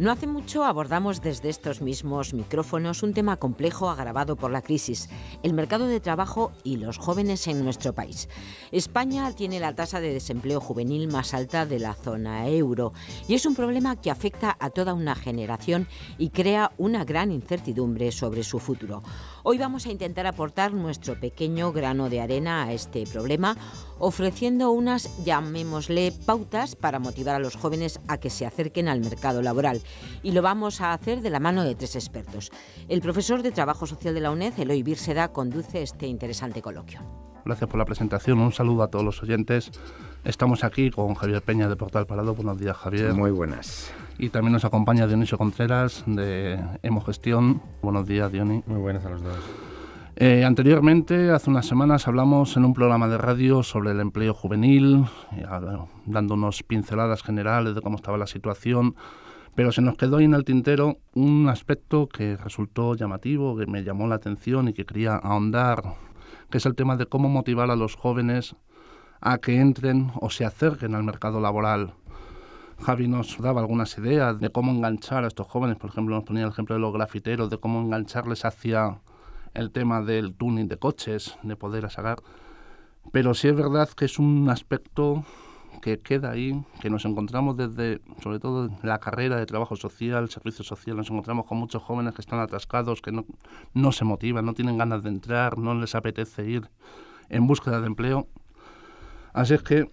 No hace mucho abordamos desde estos mismos micrófonos un tema complejo agravado por la crisis, el mercado de trabajo y los jóvenes en nuestro país. España tiene la tasa de desempleo juvenil más alta de la zona euro y es un problema que afecta a toda una generación y crea una gran incertidumbre sobre su futuro. Hoy vamos a intentar aportar nuestro pequeño grano de arena a este problema, ofreciendo unas, llamémosle, pautas para motivar a los jóvenes a que se acerquen al mercado laboral. Y lo vamos a hacer de la mano de tres expertos. El profesor de Trabajo Social de la UNED, Eloy Birseda, conduce este interesante coloquio. Gracias por la presentación. Un saludo a todos los oyentes. Estamos aquí con Javier Peña de Portal Parado. Buenos días, Javier. Muy buenas. Y también nos acompaña Dionisio Contreras de Hemogestión. Buenos días, Dionisio. Muy buenas a los dos. Eh, anteriormente, hace unas semanas, hablamos en un programa de radio sobre el empleo juvenil, eh, dando pinceladas generales de cómo estaba la situación, pero se nos quedó ahí en el tintero un aspecto que resultó llamativo, que me llamó la atención y que quería ahondar, que es el tema de cómo motivar a los jóvenes a que entren o se acerquen al mercado laboral. Javi nos daba algunas ideas de cómo enganchar a estos jóvenes, por ejemplo, nos ponía el ejemplo de los grafiteros, de cómo engancharles hacia el tema del tuning de coches, de poder sacar. Pero sí es verdad que es un aspecto que queda ahí, que nos encontramos desde, sobre todo, la carrera de trabajo social, servicio social, nos encontramos con muchos jóvenes que están atascados, que no, no se motivan, no tienen ganas de entrar, no les apetece ir en búsqueda de empleo. Así es que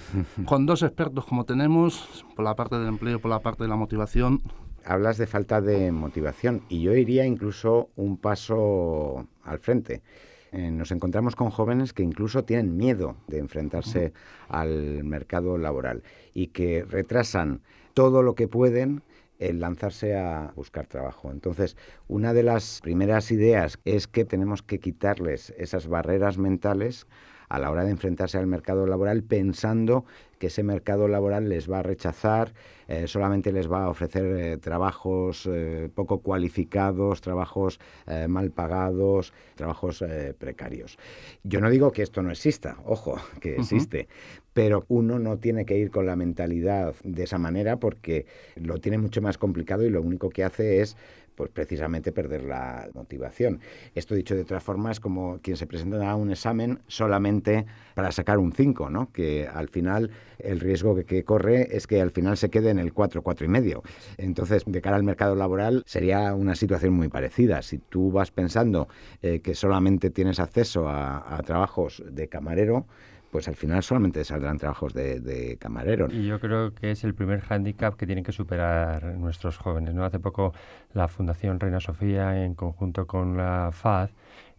Con dos expertos como tenemos, por la parte del empleo, por la parte de la motivación. Hablas de falta de motivación y yo iría incluso un paso al frente. Eh, nos encontramos con jóvenes que incluso tienen miedo de enfrentarse al mercado laboral y que retrasan todo lo que pueden en lanzarse a buscar trabajo. Entonces, una de las primeras ideas es que tenemos que quitarles esas barreras mentales a la hora de enfrentarse al mercado laboral pensando que ese mercado laboral les va a rechazar, eh, solamente les va a ofrecer eh, trabajos eh, poco cualificados, trabajos mal pagados, trabajos precarios. Yo no digo que esto no exista, ojo, que existe, pero uno no tiene que ir con la mentalidad de esa manera porque lo tiene mucho más complicado y lo único que hace es pues precisamente perder la motivación. Esto dicho de otra forma es como quien se presenta a un examen solamente para sacar un 5, ¿no? Que al final el riesgo que, corre es que al final se quede en el 4, 4 y medio. Entonces, de cara al mercado laboral sería una situación muy parecida. Si tú vas pensando eh, que solamente tienes acceso a trabajos de camarero, pues al final solamente saldrán trabajos de, camarero. Y yo creo que es el primer hándicap que tienen que superar nuestros jóvenes. ¿no? Hace poco la Fundación Reina Sofía, en conjunto con la FAD,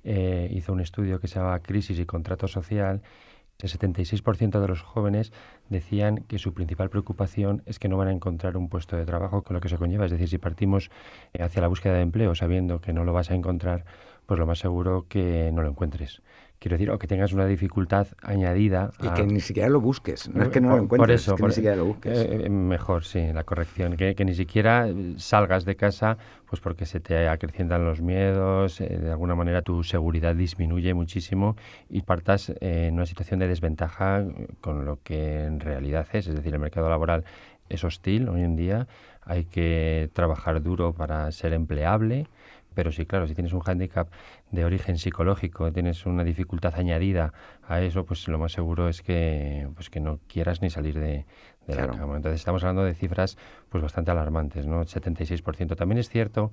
eh, hizo un estudio que se llama Crisis y Contrato Social. El 76% de los jóvenes decían que su principal preocupación es que no van a encontrar un puesto de trabajo con lo que se conlleva. Es decir, si partimos eh, hacia la búsqueda de empleo sabiendo que no lo vas a encontrar, pues lo más seguro que no lo encuentres. Quiero decir, o que tengas una dificultad añadida. Y que ni siquiera lo busques, no es que no lo encuentres, que ni siquiera lo busques. Eh, eh, mejor, sí, la corrección. Que, ni siquiera salgas de casa, pues porque se te acrecientan los miedos, eh, de alguna manera tu seguridad disminuye muchísimo y partas en una situación de desventaja con lo que en realidad es. Es decir, el mercado laboral es hostil hoy en día, hay que trabajar duro para ser empleable pero sí, claro, si tienes un hándicap de origen psicológico, tienes una dificultad añadida a eso, pues lo más seguro es que, pues que no quieras ni salir de, la cama. Entonces estamos hablando de cifras pues bastante alarmantes, ¿no? 76%. También es cierto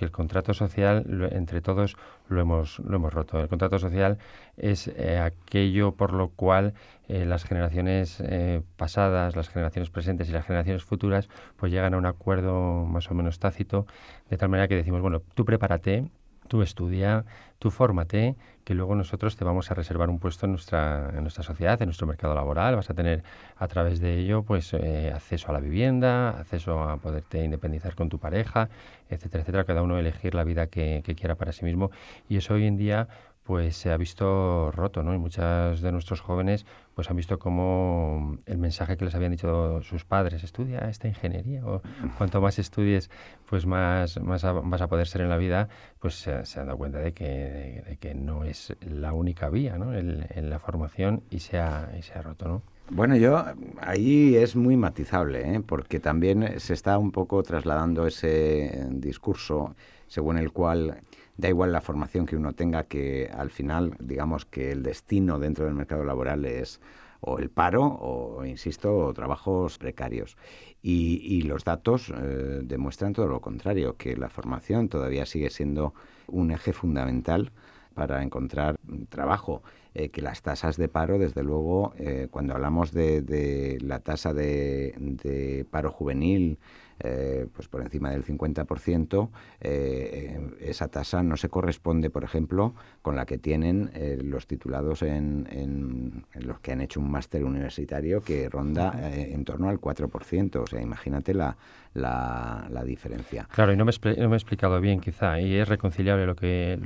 que el contrato social entre todos lo hemos, lo hemos roto. El contrato social es eh, aquello por lo cual eh, las generaciones eh, pasadas, las generaciones presentes y las generaciones futuras pues llegan a un acuerdo más o menos tácito, de tal manera que decimos, bueno, tú prepárate tú estudia, tú fórmate, que luego nosotros te vamos a reservar un puesto en nuestra, en nuestra sociedad, en nuestro mercado laboral, vas a tener a través de ello pues eh, acceso a la vivienda, acceso a poderte independizar con tu pareja, etcétera, etcétera, cada uno elegir la vida que quiera para sí mismo y eso hoy en día pues se ha visto roto, ¿no? Y muchas de nuestros jóvenes pues han visto como el mensaje que les habían dicho sus padres, estudia esta ingeniería o cuanto más estudies, pues más, vas a poder ser en la vida, pues se, han dado cuenta de que, que, no es la única vía, ¿no? El, en la formación y se ha, se ha roto, ¿no? Bueno, yo ahí es muy matizable, ¿eh? porque también se está un poco trasladando ese discurso según el cual da igual la formación que uno tenga, que al final, digamos que el destino dentro del mercado laboral es o el paro o, insisto, trabajos precarios. Y, los datos eh, demuestran todo lo contrario, que la formación todavía sigue siendo un eje fundamental para encontrar trabajo, eh, que las tasas de paro, desde luego, eh, cuando hablamos de, la tasa de paro juvenil, eh, pues por encima del 50%, eh, esa tasa no se corresponde, por ejemplo, con la que tienen eh, los titulados en, en, los que han hecho un máster universitario que ronda en torno al 4%. O sea, imagínate la, la, la diferencia. Claro, y no me, he explicado bien quizá, y es reconciliable lo que,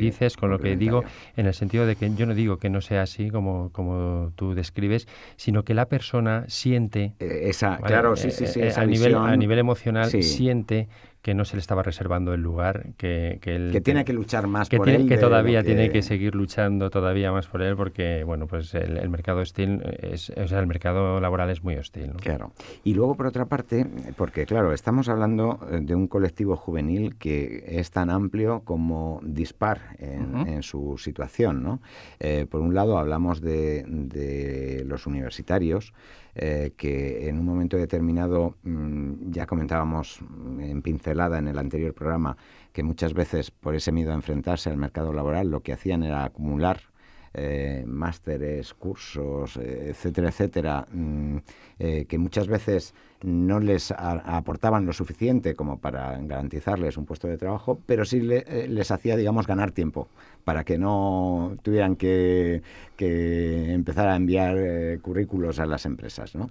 dices con lo que digo, en el sentido de que yo no digo que no sea así como, como tú describes, sino que la persona siente... Eh, esa, claro, sí, eh, sí, sí. Eh, a, nivel, a nivel emocional siente que no se le estaba reservando el lugar, que, tiene que luchar más que por él. Que todavía tiene que seguir luchando todavía más por él porque, bueno, pues el, mercado hostil, es, el mercado laboral es muy hostil. Claro. Y luego, por otra parte, porque, claro, estamos hablando eh, de un colectivo juvenil que es tan amplio como dispar en, su situación, ¿no? Eh, por un lado, hablamos de, de los universitarios, eh, que en un momento determinado, mm, ya comentábamos mm, en pincelada en el anterior programa, que muchas veces por ese miedo a enfrentarse al mercado laboral lo que hacían era acumular eh, másteres, cursos, eh, etcétera, etcétera, mm, que muchas veces no les aportaban lo suficiente como para garantizarles un puesto de trabajo, pero sí eh, les hacía, digamos, ganar tiempo para que no tuvieran que, que empezar a enviar eh, currículos a las empresas. ¿no?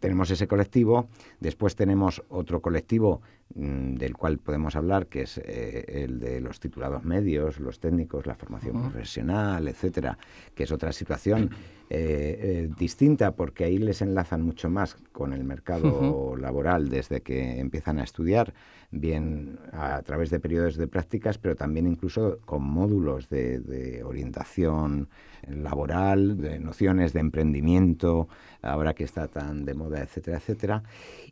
Tenemos ese colectivo, después tenemos otro colectivo mm, del cual podemos hablar, que es eh, el de los titulados medios, los técnicos, la formación profesional, etcétera, que es otra situación. Eh, eh, distinta porque ahí les enlazan mucho más con el mercado laboral desde que empiezan a estudiar, bien a, través de periodos de prácticas, pero también incluso con módulos de, orientación laboral, de nociones de emprendimiento, ahora que está tan de moda, etcétera, etcétera.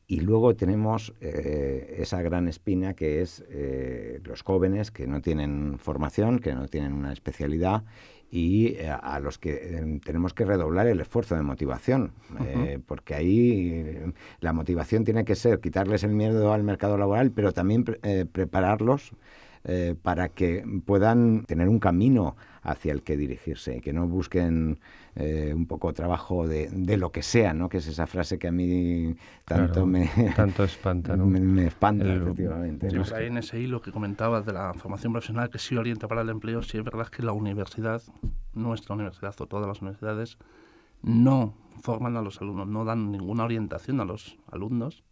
Y luego tenemos eh, esa gran espina que es los jóvenes que no tienen formación, que no tienen una especialidad y eh, a, los que em, tenemos que redoblar el esfuerzo de motivación, eh, porque ahí eh, la motivación tiene que ser quitarles el miedo al mercado laboral, pero también prepararlos eh, para que puedan tener un camino hacia el que dirigirse, que no busquen eh, un poco trabajo de, lo que sea, ¿no? que es esa frase que a mí tanto me, tanto espanta, ¿no? me, espanta, efectivamente. en ese hilo que comentabas de la formación profesional que sí orienta para el empleo, sí es verdad que la universidad, nuestra universidad o todas las universidades, no forman a los alumnos, no dan ninguna orientación a los alumnos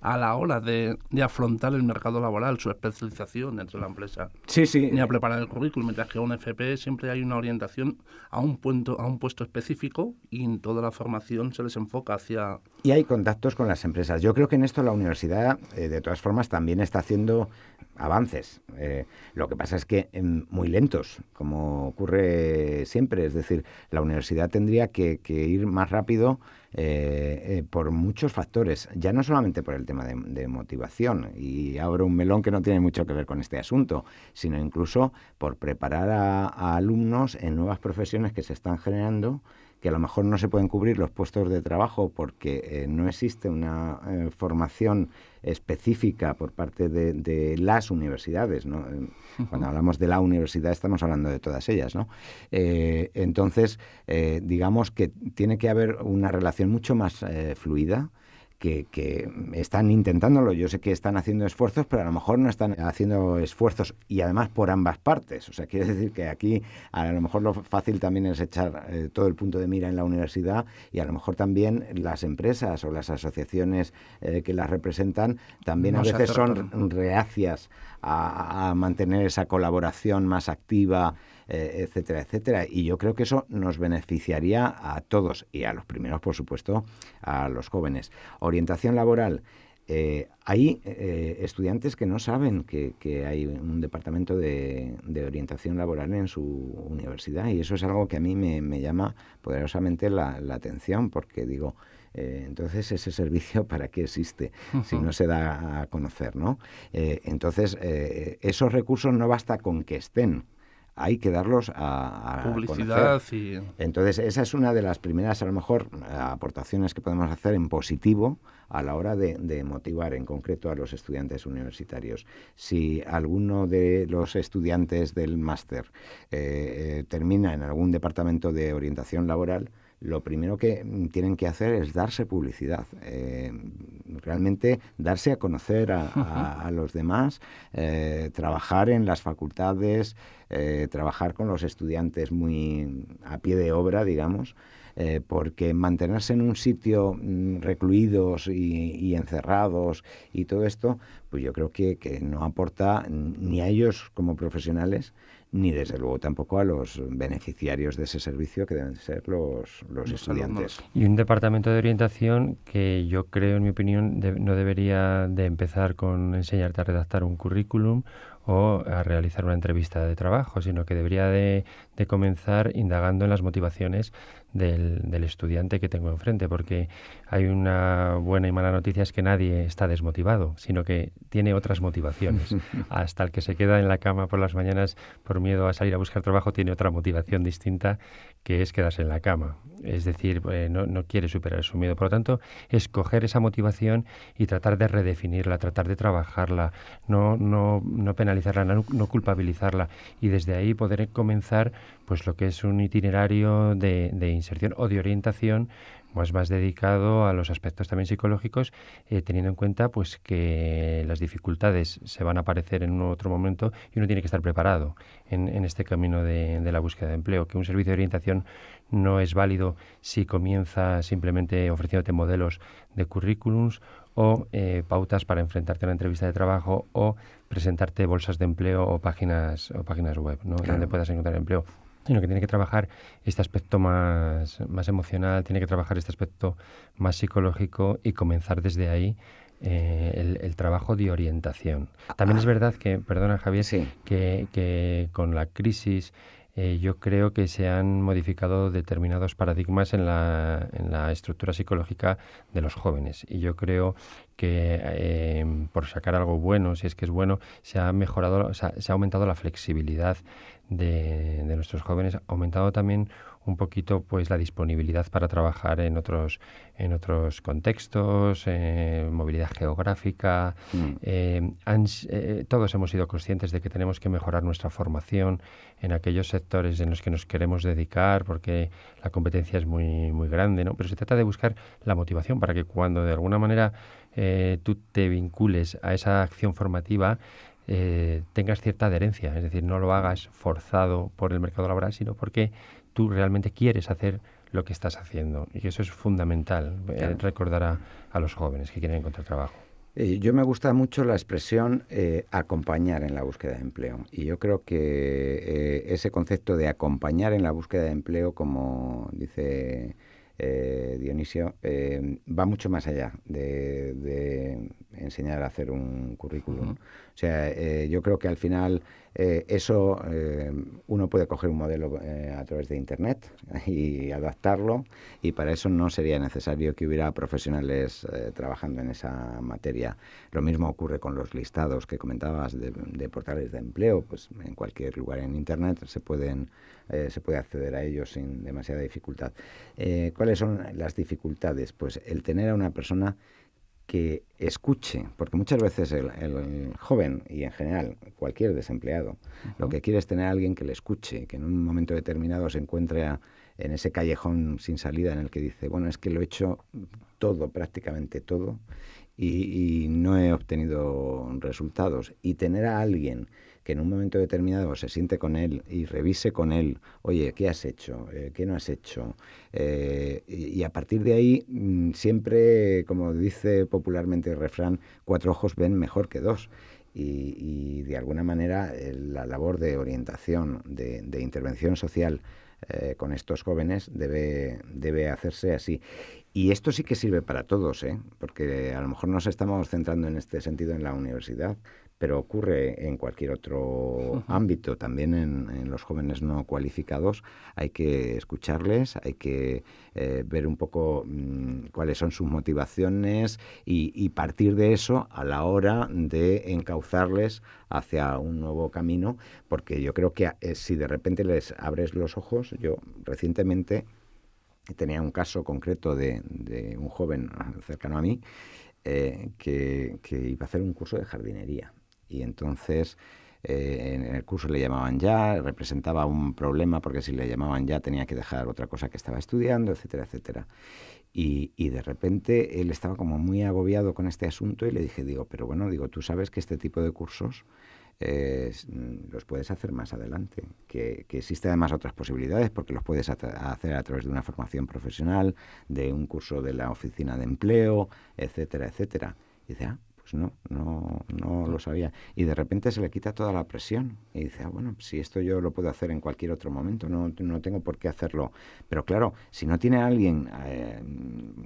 a la hora de, afrontar el mercado laboral, su especialización dentro de la empresa. Sí, sí. Ni a preparar el currículum, mientras que un FP e siempre hay una orientación a un, punto, a un puesto específico y en toda la formación se les enfoca hacia... Y hay contactos con las empresas. Yo creo que en esto la universidad, eh, de todas formas, también está haciendo avances. Eh, lo que pasa es que em, muy lentos, como ocurre siempre. Es decir, la universidad tendría que, que ir más rápido eh, eh, por muchos factores, ya no solamente por el tema de, motivación, y abro un melón que no tiene mucho que ver con este asunto, sino incluso por preparar a alumnos en nuevas profesiones que se están generando que a lo mejor no se pueden cubrir los puestos de trabajo porque eh, no existe una eh, formación específica por parte de, las universidades. Cuando hablamos de la universidad estamos hablando de todas ellas. ¿no? Eh, entonces, digamos que tiene que haber una relación mucho más fluida que, están intentándolo. Yo sé que están haciendo esfuerzos, pero a lo mejor no están haciendo esfuerzos y además por ambas partes. O sea, quiere decir que aquí a lo mejor lo fácil también es echar eh, todo el punto de mira en la universidad y a lo mejor también las empresas o las asociaciones eh, que las representan también a veces son reacias a mantener esa colaboración más activa. Eh, etcétera, etcétera. Y yo creo que eso nos beneficiaría a todos y a los primeros, por supuesto, a los jóvenes. Orientación laboral. Eh, hay eh, estudiantes que no saben que, hay un departamento de, orientación laboral en su universidad y eso es algo que a mí me, llama poderosamente la, atención porque digo, entonces ese servicio para qué existe si no se da a conocer, ¿no? entonces esos recursos no basta con que estén, hay que darlos a, publicidad y... entonces esa es una de las primeras a lo mejor aportaciones que podemos hacer en positivo a la hora de, motivar en concreto a los estudiantes universitarios si alguno de los estudiantes del máster eh, eh, termina en algún departamento de orientación laboral lo primero que mm, tienen que hacer es darse publicidad, eh, realmente darse a conocer a, los demás, eh, trabajar en las facultades, eh, trabajar con los estudiantes muy a pie de obra, digamos. porque mantenerse en un sitio mm, recluidos y, encerrados y todo esto, pues yo creo que no aporta mm, ni a ellos como profesionales ni desde luego tampoco a los beneficiarios de ese servicio que deben ser los, los, estudiantes. Y un departamento de orientación que yo creo, en mi opinión, no debería de empezar con enseñarte a redactar un currículum o a realizar una entrevista de trabajo, sino que debería de de comenzar indagando en las motivaciones del, estudiante que tengo enfrente, porque hay una buena y mala noticia es que nadie está desmotivado, sino que tiene otras motivaciones. Hasta el que se queda en la cama por las mañanas por miedo a salir a buscar trabajo tiene otra motivación distinta que es quedarse en la cama. Es decir, eh, no, quiere superar su miedo. Por lo tanto, escoger esa motivación y tratar de redefinirla, tratar de trabajarla, no, no, no penalizarla, no, no culpabilizarla y desde ahí poder comenzar pues lo que es un itinerario de, inserción o de orientación más, pues más dedicado a los aspectos también psicológicos, eh, teniendo en cuenta pues que las dificultades se van a aparecer en un otro momento y uno tiene que estar preparado en, este camino de, la búsqueda de empleo. Que un servicio de orientación no es válido si comienza simplemente ofreciéndote modelos de currículums o eh, pautas para enfrentarte a la entrevista de trabajo o presentarte bolsas de empleo o páginas, o páginas web, ¿no? donde puedas encontrar empleo sino que tiene que trabajar este aspecto más, más emocional, tiene que trabajar este aspecto más psicológico y comenzar desde ahí eh, el, trabajo de orientación. También ah. es verdad que, perdona Javier, que, que, con la crisis eh, yo creo que se han modificado determinados paradigmas en la, estructura psicológica de los jóvenes. Y yo creo que, eh, por sacar algo bueno, si es que es bueno, se ha mejorado, se ha aumentado la flexibilidad de, nuestros jóvenes, ha aumentado también un poquito pues la disponibilidad para trabajar en otros en otros contextos eh, movilidad geográfica mm. todos hemos sido conscientes de que tenemos que mejorar nuestra formación en aquellos sectores en los que nos queremos dedicar, porque la competencia es muy, muy grande, ¿no? Pero se trata de buscar la motivación para que cuando de alguna manera eh, tú te vincules a esa acción formativa, eh, tengas cierta adherencia, es decir, no lo hagas forzado por el mercado laboral, sino porque tú realmente quieres hacer lo que estás haciendo. Y eso es fundamental, eh, recordar a los jóvenes que quieren encontrar trabajo. Eh, yo me gusta mucho la expresión eh, acompañar en la búsqueda de empleo. Y yo creo que eh, ese concepto de acompañar en la búsqueda de empleo, como dice Dionisio, va mucho más allá de, enseñar a hacer un currículum. O sea, eh, yo creo que al final eh, eso eh, uno puede coger un modelo a través de Internet y adaptarlo y para eso no sería necesario que hubiera profesionales trabajando en esa materia. Lo mismo ocurre con los listados que comentabas de, portales de empleo, pues en cualquier lugar en Internet se pueden se puede acceder a ellos sin demasiada dificultad. ¿Cuáles son las dificultades? Pues el tener a una persona que escuche, porque muchas veces el, joven y en general cualquier desempleado lo que quiere es tener a alguien que le escuche, que en un momento determinado se encuentre en ese callejón sin salida en el que dice, bueno, es que lo he hecho todo, prácticamente todo, y no he obtenido resultados. Y tener a alguien que en un momento determinado se siente con él y revise con él, oye, ¿qué has hecho? Eh, ¿Qué no has hecho? Eh, y a partir de ahí, mm, siempre, como dice popularmente el refrán, cuatro ojos ven mejor que dos. Y, de alguna manera eh, la labor de orientación, de, intervención social con estos jóvenes debe, hacerse así. Y esto sí que sirve para todos, porque a lo mejor nos estamos centrando en este sentido en la universidad, pero ocurre en cualquier otro ámbito, también en, los jóvenes no cualificados. Hay que escucharles, hay que eh, ver un poco mm, cuáles son sus motivaciones y, partir de eso a la hora de encauzarles hacia un nuevo camino, porque yo creo que eh, si de repente les abres los ojos, yo recientemente tenía un caso concreto de, un joven cercano a mí, eh, que iba a hacer un curso de jardinería y entonces eh, en el curso le llamaban ya, representaba un problema porque si le llamaban ya tenía que dejar otra cosa que estaba estudiando, etcétera, etcétera. Y, de repente él estaba como muy agobiado con este asunto y le dije, digo, pero bueno, digo, tú sabes que este tipo de cursos eh, mm, los puedes hacer más adelante, que, que existe además otras posibilidades porque los puedes hacer a través de una formación profesional, de un curso de la oficina de empleo, etcétera, etcétera. Y dice, ah, pues no, no, no lo sabía. Y de repente se le quita toda la presión y dice, ah, bueno, si esto yo lo puedo hacer en cualquier otro momento, no, tengo por qué hacerlo. Pero claro, si no tiene alguien eh,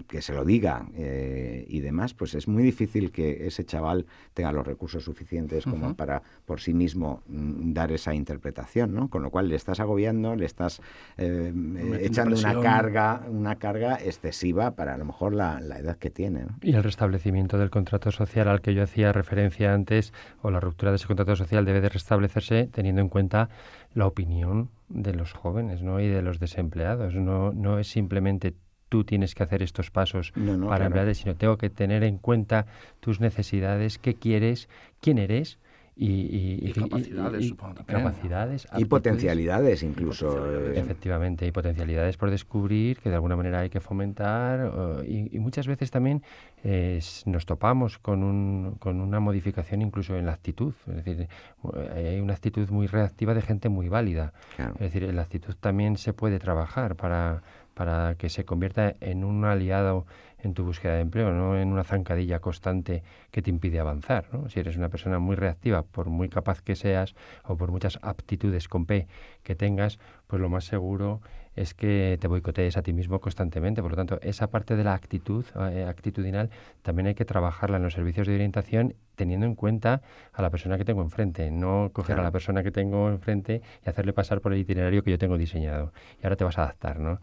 que se lo diga eh, y demás, pues es muy difícil que ese chaval tenga los recursos suficientes como para por sí mismo mm, dar esa interpretación, ¿no? Con lo cual le estás agobiando, le estás eh, echando una carga, una carga excesiva para a lo mejor la, edad que tiene. Y el restablecimiento del contrato social al que yo hacía referencia antes o la ruptura de ese contrato social debe de restablecerse teniendo en cuenta la opinión de los jóvenes ¿no? y de los desempleados. No, no es simplemente tú tienes que hacer estos pasos para hablar sino tengo que tener en cuenta tus necesidades, qué quieres, quién eres y, capacidades, y potencialidades incluso. Eh, Efectivamente, y potencialidades por descubrir que de alguna manera hay que fomentar. y, muchas veces también nos topamos con, un, con una modificación incluso en la actitud. Es decir, eh, hay una actitud muy reactiva de gente muy válida. Es decir, la actitud también se puede trabajar para, para que se convierta en un aliado en tu búsqueda de empleo, no en una zancadilla constante que te impide avanzar. Si eres una persona muy reactiva, por muy capaz que seas o por muchas aptitudes con P que tengas, pues lo más seguro es que te boicotees a ti mismo constantemente. Por lo tanto, esa parte de la actitud eh, actitudinal también hay que trabajarla en los servicios de orientación teniendo en cuenta a la persona que tengo enfrente, no coger a la persona que tengo enfrente y hacerle pasar por el itinerario que yo tengo diseñado. Y ahora te vas a adaptar, ¿no?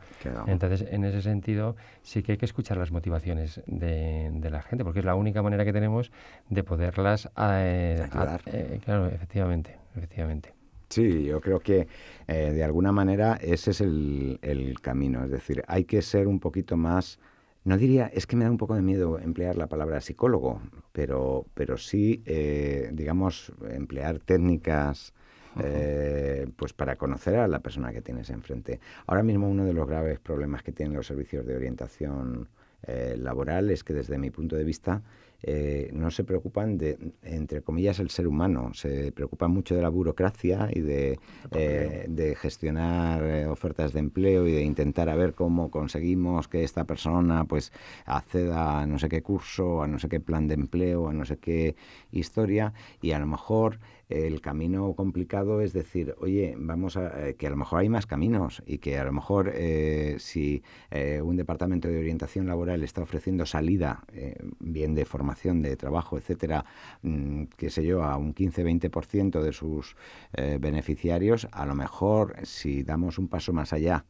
Entonces, en ese sentido, sí que hay que escuchar las motivaciones de, la gente, porque es la única manera que tenemos de poderlas... Eh, eh claro, efectivamente, efectivamente. Sí, yo creo que eh, de alguna manera ese es el, camino. Es decir, hay que ser un poquito más. No diría, es que me da un poco de miedo emplear la palabra psicólogo, pero, pero sí, eh, digamos, emplear técnicas eh, pues para conocer a la persona que tienes enfrente. Ahora mismo uno de los graves problemas que tienen los servicios de orientación laboral es que desde mi punto de vista eh, no se preocupan de, entre comillas, el ser humano, se preocupan mucho de la burocracia y de, eh, gestionar eh, ofertas de empleo y de intentar a ver cómo conseguimos que esta persona pues acceda a no sé qué curso, a no sé qué plan de empleo, a no sé qué historia y a lo mejor el camino complicado es decir, oye, vamos a que a lo mejor hay más caminos y que a lo mejor si un departamento de orientación laboral está ofreciendo salida, bien de forma de trabajo, etcétera, mm, qué sé yo, a un 15-20% de sus eh, beneficiarios, a lo mejor si damos un paso más allá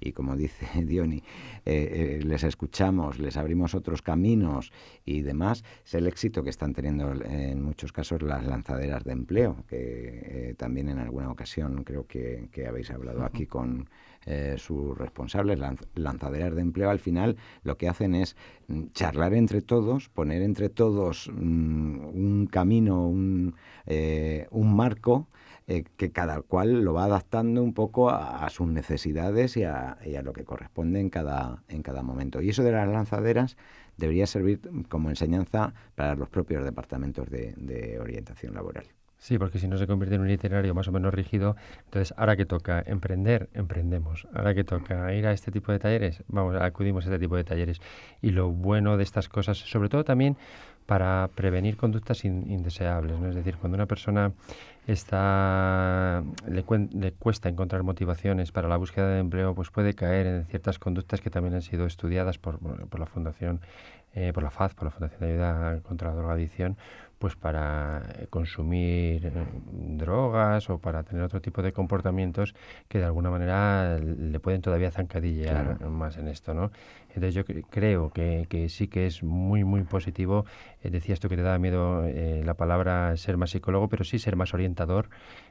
y como dice Diony, eh, eh, les escuchamos, les abrimos otros caminos y demás, es el éxito que están teniendo en muchos casos las lanzaderas de empleo, que también en alguna ocasión creo que, habéis hablado aquí con eh, sus responsables, lanzaderas de empleo, al final lo que hacen es mm, charlar entre todos, poner entre todos mm, un camino, un, eh, un marco eh, que cada cual lo va adaptando un poco a, sus necesidades y a, lo que corresponde en cada, en cada momento. Y eso de las lanzaderas debería servir como enseñanza para los propios departamentos de orientación laboral. Sí, porque si no se convierte en un itinerario más o menos rígido, entonces ahora que toca emprender, emprendemos. Ahora que toca ir a este tipo de talleres, vamos, acudimos a este tipo de talleres. Y lo bueno de estas cosas, sobre todo también para prevenir conductas indeseables, Es decir, cuando una persona está le, cuesta encontrar motivaciones para la búsqueda de empleo, pues puede caer en ciertas conductas que también han sido estudiadas por, por la Fundación, eh, por la FAZ, por la Fundación de Ayuda contra la Drogadicción, pues para eh, consumir eh, drogas o para tener otro tipo de comportamientos que de alguna manera le pueden todavía zancadillear más en esto, ¿no? Entonces yo creo que, sí que es muy, muy positivo. Eh, decías tú que te daba miedo la palabra ser más psicólogo, pero sí ser más orientador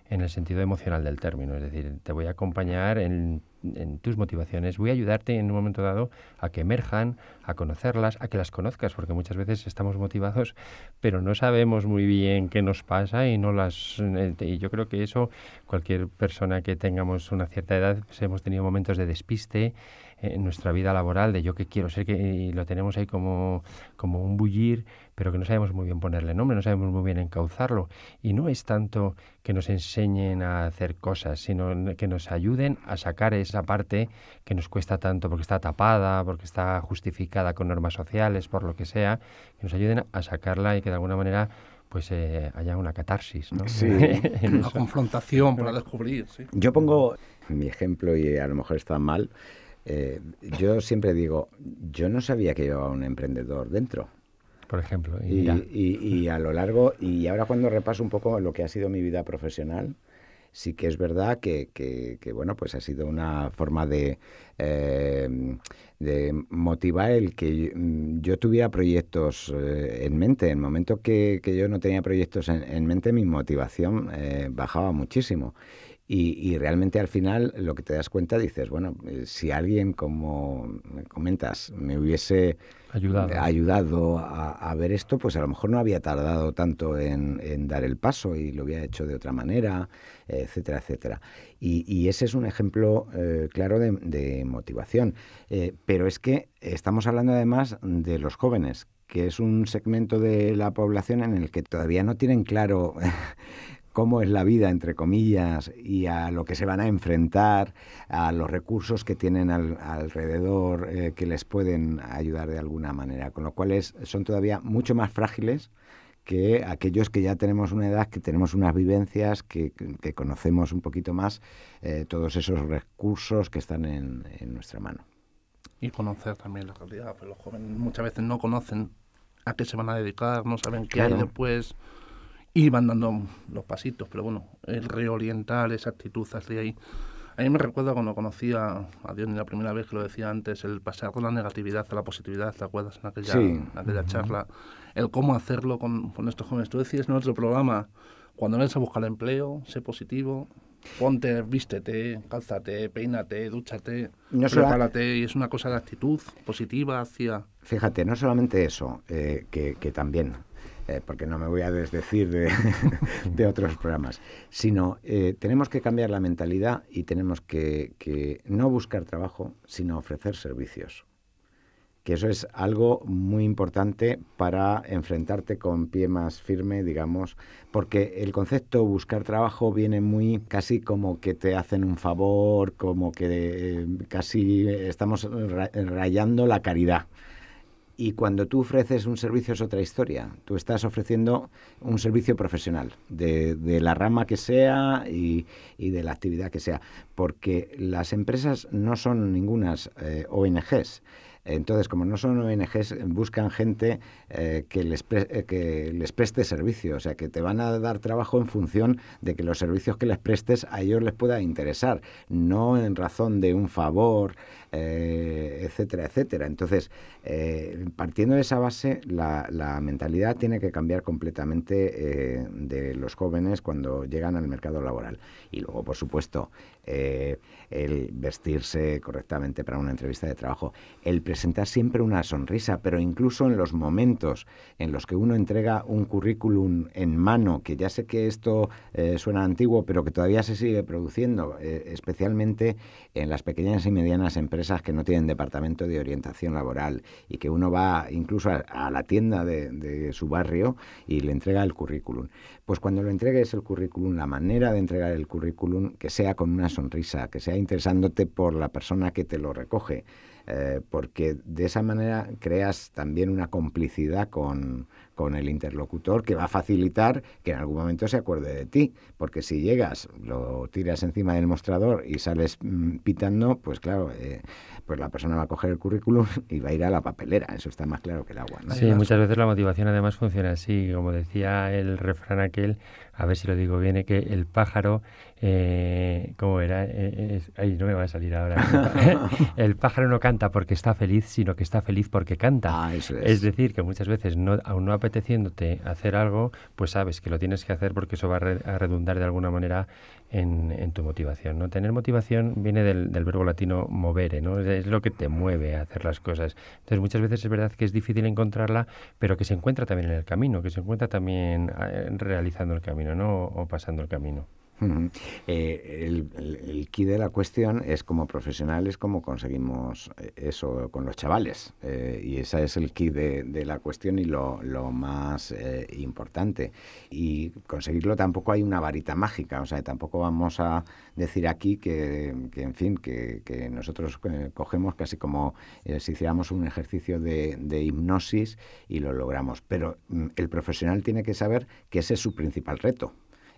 en el sentido emocional del término. Es decir, te voy a acompañar en en tus motivaciones, voy a ayudarte en un momento dado a que emerjan, a conocerlas, a que las conozcas, porque muchas veces estamos motivados, pero no sabes muy bien qué nos pasa y no las eh, y yo creo que eso cualquier persona que tengamos una cierta edad pues hemos tenido momentos de despiste en nuestra vida laboral de yo que quiero ser, que y lo tenemos ahí como, como un bullir, pero que no sabemos muy bien ponerle nombre, no sabemos muy bien encauzarlo. Y no es tanto que nos enseñen a hacer cosas, sino que nos ayuden a sacar esa parte que nos cuesta tanto, porque está tapada, porque está justificada con normas sociales, por lo que sea, que nos ayuden a sacarla y que de alguna manera pues eh, haya una catarsis, Sí, una confrontación para descubrir. Yo pongo mi ejemplo y a lo mejor está mal, eh, yo siempre digo, yo no sabía que yo llevaba un emprendedor dentro. Por ejemplo. Y, a lo largo, y ahora cuando repaso un poco lo que ha sido mi vida profesional, sí que es verdad que, bueno, pues ha sido una forma de, eh, motivar el que yo, mm, tuviera proyectos eh, en mente. En el momento que, yo no tenía proyectos en, mente, mi motivación bajaba muchísimo. Y, realmente al final lo que te das cuenta dices, bueno, eh, si alguien, como comentas, me hubiese ayudado, a, ver esto, pues a lo mejor no había tardado tanto en, dar el paso y lo había hecho de otra manera, etcétera, etcétera. Y, ese es un ejemplo eh, claro de, motivación. Eh, pero es que estamos hablando además de los jóvenes, que es un segmento de la población en el que todavía no tienen claro cómo es la vida, entre comillas, y a lo que se van a enfrentar, a los recursos que tienen alrededor eh, que les pueden ayudar de alguna manera. Con lo cual son todavía mucho más frágiles que aquellos que ya tenemos una edad, que tenemos unas vivencias, que, conocemos un poquito más eh, todos esos recursos que están en, nuestra mano. Y conocer también la realidad, pues los jóvenes muchas veces no conocen a qué se van a dedicar, no saben qué hay después. Iban dando los pasitos, pero bueno, el reorientar esa actitud hacia ahí. A mí me recuerda cuando conocía a, a Dios, la primera vez que lo decía antes, el pasar de la negatividad a la positividad, ¿te acuerdas? En aquella, sí. en aquella charla, el cómo hacerlo con, estos jóvenes. Tú decías en nuestro programa, cuando vienes a buscar empleo, sé positivo, ponte, vístete, cálzate, peínate, dúchate, prepárate. Y es una cosa de actitud positiva hacia... Fíjate, no solamente eso, eh, que, que, también eh, porque no me voy a desdecir de, otros programas, sino eh, tenemos que cambiar la mentalidad y tenemos que, que no buscar trabajo, sino ofrecer servicios que eso es algo muy importante para enfrentarte con pie más firme, digamos, porque el concepto buscar trabajo viene muy casi como que te hacen un favor, como que eh, casi estamos rayando la caridad y cuando tú ofreces un servicio es otra historia. Tú estás ofreciendo un servicio profesional, de, la rama que sea y, de la actividad que sea, porque las empresas no son ningunas ONG. Eh, ONGs. Entonces, como no son ONGs, buscan gente eh, eh, que, les preste servicio, o sea, que te van a dar trabajo en función de que los servicios que les prestes a ellos les pueda interesar, no en razón de un favor, eh, etcétera, etcétera. Entonces, partiendo de esa base, la, mentalidad tiene que cambiar completamente de los jóvenes cuando llegan al mercado laboral. Y luego, por supuesto, eh, el vestirse correctamente para una entrevista de trabajo, el presentar siempre una sonrisa, pero incluso en los momentos en los que uno entrega un currículum en mano, que ya sé que esto eh, suena antiguo, pero que todavía se sigue produciendo, eh, especialmente en las pequeñas y medianas empresas que no tienen departamento de orientación laboral y que uno va incluso a, la tienda de su barrio y le entrega el currículum pues cuando lo entregues el currículum, la manera de entregar el currículum, que sea con una sonrisa, que sea interesándote por la persona que te lo recoge, eh, porque de esa manera creas también una complicidad con, con el interlocutor que va a facilitar que en algún momento se acuerde de ti, porque si llegas, lo tiras encima del mostrador y sales mm, pitando, pues claro, eh, pues la persona va a coger el currículum y va a ir a la papelera, eso está más claro que el agua. Sí, muchas veces la motivación además funciona así, como decía el refrán aquel, a ver si lo digo bien, eh, que el pájaro eh, ¿Cómo era? Eh, eh, no me va a salir ahora. el pájaro no canta porque está feliz, sino que está feliz porque canta. Ah, es. decir, que muchas veces, no, aun no apeteciéndote hacer algo, pues sabes que lo tienes que hacer porque eso va a, redundar de alguna manera en, tu motivación. ¿no? Tener motivación viene del, verbo latino movere, ¿no? Es, es, lo que te mueve a hacer las cosas. Entonces, muchas veces es verdad que es difícil encontrarla, pero que se encuentra también en el camino, que se encuentra también eh, realizando el camino ¿no? o pasando el camino. Eh, el, el, key de la cuestión es como profesionales cómo conseguimos eh, eso con los chavales. Eh, y ese es el key de, la cuestión y lo, más importante. Y conseguirlo tampoco hay una varita mágica. O sea, tampoco vamos a decir aquí que, en fin, que, nosotros cogemos casi como si hiciéramos un ejercicio de hipnosis y lo logramos. Pero mm, el profesional tiene que saber que ese es su principal reto.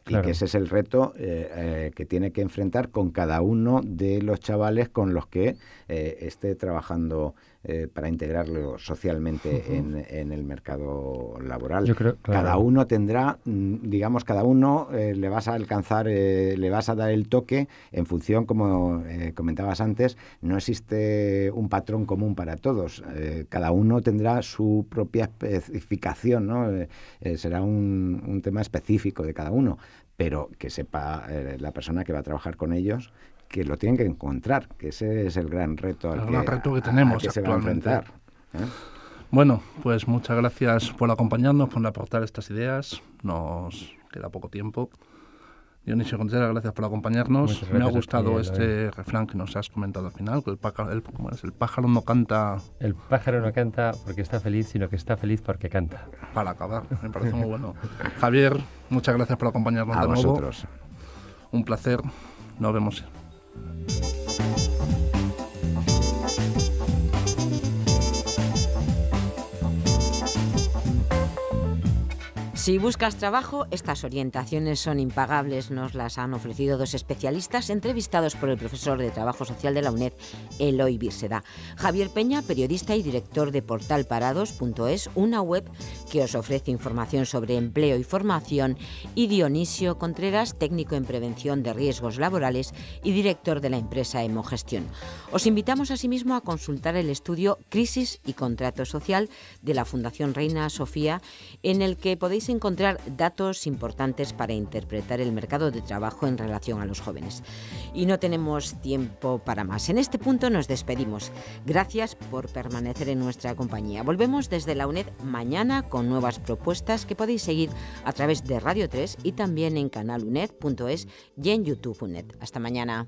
Y que ese es el reto eh, eh, que tiene que enfrentar con cada uno de los chavales con los que eh, esté trabajando eh, para integrarlo socialmente en, el mercado laboral. Cada uno tendrá, mm, digamos, cada uno eh, le vas a alcanzar, eh, le vas a dar el toque en función, como comentabas antes, no existe un patrón común para todos. cada uno tendrá su propia especificación, será un, tema específico de cada uno pero que sepa la persona que va a trabajar con ellos que lo tienen que encontrar, que ese es el gran reto. El al que, reto que tenemos. A, ¿eh? Bueno, pues muchas gracias por acompañarnos, por aportar estas ideas. Nos queda poco tiempo. Dionisio Contreras, gracias por acompañarnos. Me ha gustado este refrán que nos has comentado al final, que el pájaro, no canta... El pájaro no canta porque está feliz, sino que está feliz porque canta. Para acabar, me parece muy bueno. Javier, muchas gracias por acompañarnos A de vosotros. Un placer. Nos vemos Thank you. Si buscas trabajo, estas orientaciones son impagables. Nos las han ofrecido dos especialistas entrevistados por el profesor de Trabajo Social de la UNED, Eloy Birseda. Javier Peña, periodista y director de portalparados.es, una web que os ofrece información sobre empleo y formación, y Dionisio Contreras, técnico en prevención de riesgos laborales y director de la empresa Emogestión. Os invitamos asimismo a consultar el estudio Crisis y Contrato Social de la Fundación Reina Sofía, en el que podéis encontrar datos importantes para interpretar el mercado de trabajo en relación a los jóvenes. Y no tenemos tiempo para más. En este punto nos despedimos. Gracias por permanecer en nuestra compañía. Volvemos desde la UNED mañana con nuevas propuestas que podéis seguir a través de Radio 3 y también en canaluned.es y en YouTube UNED. Hasta mañana.